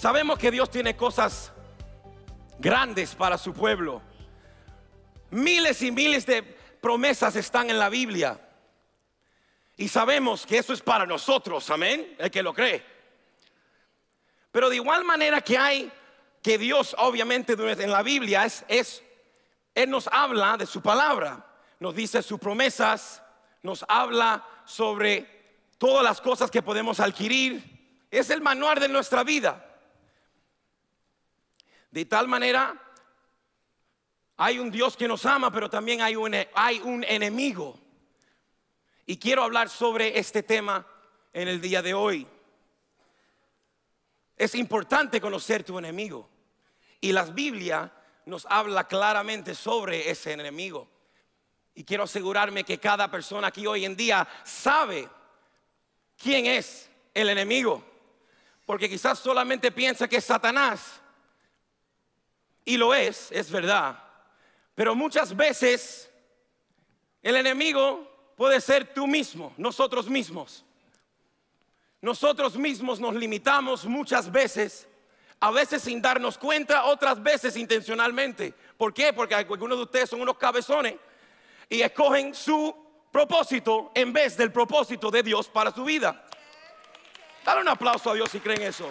Sabemos que Dios tiene cosas grandes para su pueblo. Miles y miles de promesas están en la Biblia. Y sabemos que eso es para nosotros, amén, el que lo cree. Pero de igual manera que hay, que Dios obviamente en la Biblia es, es, Él nos habla de su palabra, nos dice sus promesas, nos habla sobre todas las cosas que podemos adquirir. Es el manual de nuestra vida. De tal manera, hay un Dios que nos ama, pero también e, hay un, enemigo. Y quiero hablar sobre este tema en el día de hoy. Es importante conocer tu enemigo. Y la Biblia nos habla claramente sobre ese enemigo. Y quiero asegurarme que cada persona aquí hoy en día sabe quién es el enemigo. Porque quizás solamente piensa que es Satanás, y lo es, es verdad. Pero muchas veces el enemigo puede ser tú mismo, nosotros mismos. Nosotros mismos nos limitamos muchas veces, a veces sin darnos cuenta, otras veces intencionalmente. ¿Por qué? Porque algunos de ustedes son unos cabezones y escogen su propósito en vez del propósito de Dios para su vida. Dale un aplauso a Dios si creen eso.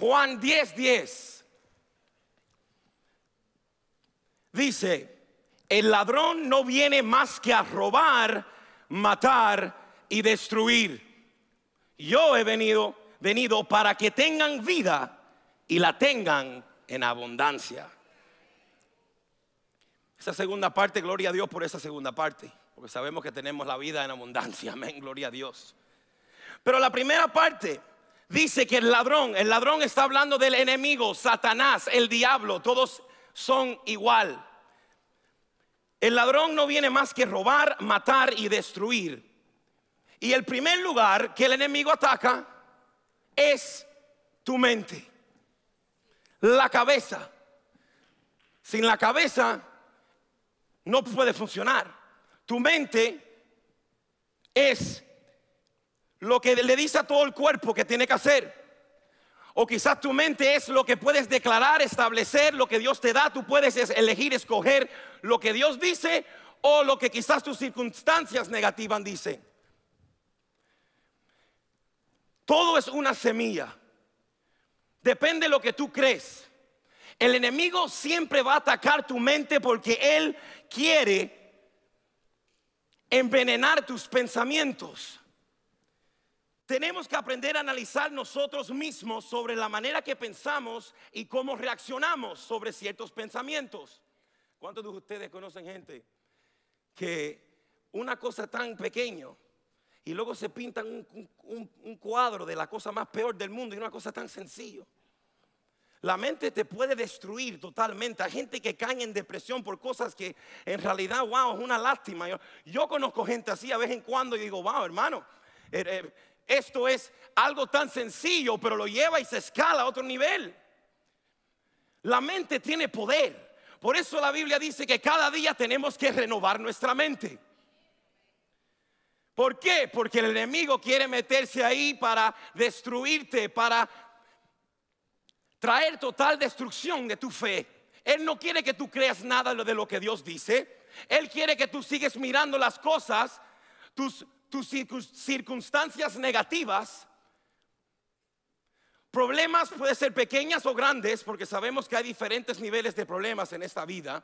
Juan 10:10 10, dice, el ladrón no viene más que a robar, matar y destruir. Yo he venido, venido para que tengan vida y la tengan en abundancia. Esa segunda parte, gloria a Dios por esa segunda parte, porque sabemos que tenemos la vida en abundancia. Amén, gloria a Dios. Pero la primera parte, dice que el ladrón, el ladrón está hablando del enemigo, Satanás, el diablo, todos son igual. El ladrón no viene más que robar, matar y destruir. Y el primer lugar que el enemigo ataca es tu mente, la cabeza. Sin la cabeza no puede funcionar. Tu mente es lo que le dice a todo el cuerpo que tiene que hacer. O quizás tu mente es lo que puedes declarar, establecer, lo que Dios te da. Tú puedes elegir, escoger lo que Dios dice o lo que quizás tus circunstancias negativas dicen. Todo es una semilla. Depende de lo que tú crees. El enemigo siempre va a atacar tu mente porque él quiere envenenar tus pensamientos. Tenemos que aprender a analizar nosotros mismos sobre la manera que pensamos y cómo reaccionamos sobre ciertos pensamientos. ¿Cuántos de ustedes conocen gente que una cosa tan pequeña y luego se pintan un, cuadro de la cosa más peor del mundo y una cosa tan sencilla? La mente te puede destruir totalmente. Hay gente que cae en depresión por cosas que en realidad, wow, es una lástima. Yo, conozco gente así a vez en cuando y digo, wow, hermano. Eh, eh, esto es algo tan sencillo, pero lo lleva y se escala a otro nivel. La mente tiene poder. Por eso la Biblia dice que cada día tenemos que renovar nuestra mente. ¿Por qué? Porque el enemigo quiere meterse ahí para destruirte, para traer total destrucción de tu fe. Él no quiere que tú creas nada de lo que Dios dice. Él quiere que tú sigues mirando las cosas, tus circunstancias negativas, problemas puede ser pequeñas o grandes, porque sabemos que hay diferentes niveles de problemas en esta vida,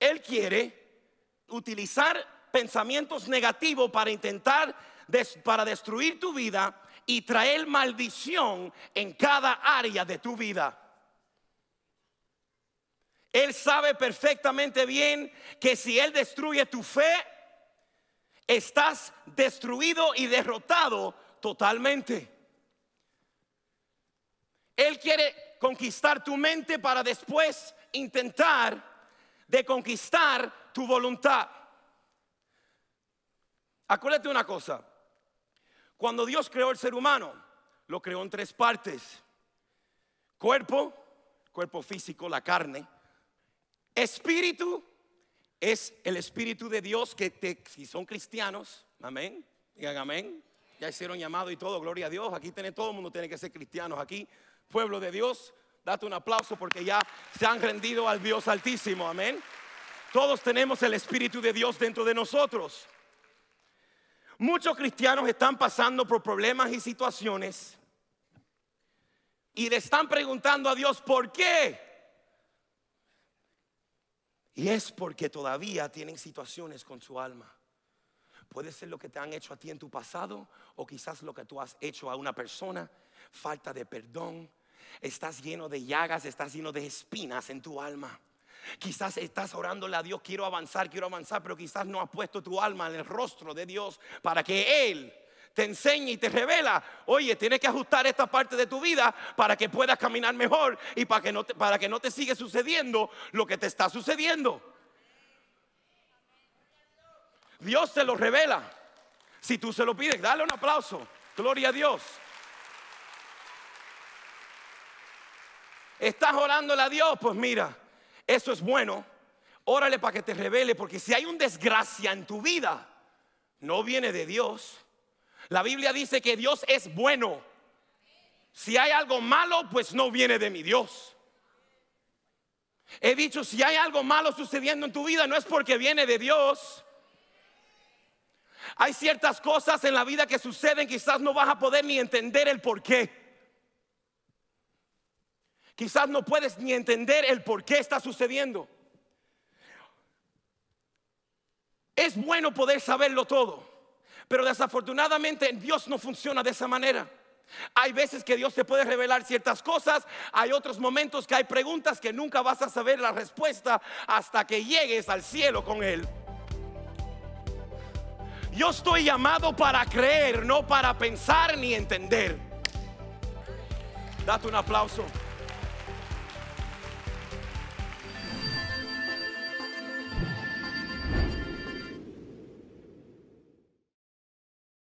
Él quiere utilizar pensamientos negativos para intentar, para destruir tu vida y traer maldición en cada área de tu vida. Él sabe perfectamente bien que si Él destruye tu fe, estás destruido y derrotado totalmente. Él quiere conquistar tu mente para después intentar de conquistar tu voluntad. Acuérdate una cosa, cuando Dios creó el ser humano, lo creó en tres partes. Cuerpo, cuerpo físico, la carne, espíritu es el Espíritu de Dios que te, si son cristianos, amén, digan amén, ya hicieron llamado y todo, gloria a Dios, aquí tiene, todo el mundo tiene que ser cristianos aquí, pueblo de Dios, date un aplauso porque ya se han rendido al Dios altísimo, amén. Todos tenemos el Espíritu de Dios dentro de nosotros. Muchos cristianos están pasando por problemas y situaciones y le están preguntando a Dios, ¿por qué? Y es porque todavía tienen situaciones con su alma. Puede ser lo que te han hecho a ti en tu pasado o quizás lo que tú has hecho a una persona, falta de perdón. Estás lleno de llagas, estás lleno de espinas en tu alma. Quizás estás orándole a Dios, quiero avanzar, quiero avanzar, pero quizás no has puesto tu alma en el rostro de Dios para que Él te enseña y te revela, oye, tienes que ajustar esta parte de tu vida para que puedas caminar mejor y para que no te, para que no te siga sucediendo lo que te está sucediendo. Dios se lo revela. Si tú se lo pides, dale un aplauso. Gloria a Dios. ¿Estás orándole a Dios? Pues mira, eso es bueno. Órale para que te revele, porque si hay un desgracia en tu vida, no viene de Dios la Biblia dice que Dios es bueno. Si hay algo malo, pues no viene de mi Dios. He dicho, si hay algo malo sucediendo en tu vida, no es porque viene de Dios. Hay ciertas cosas en la vida que suceden, quizás no vas a poder ni entender el por qué. Quizás no puedes ni entender el por qué está sucediendo. Es bueno poder saberlo todo. Pero desafortunadamente Dios no funciona de esa manera. Hay veces que Dios te puede revelar ciertas cosas, hay otros momentos que hay preguntas que nunca vas a saber la respuesta hasta que llegues al cielo con Él. Yo estoy llamado para creer, no para pensar ni entender. Date un aplauso.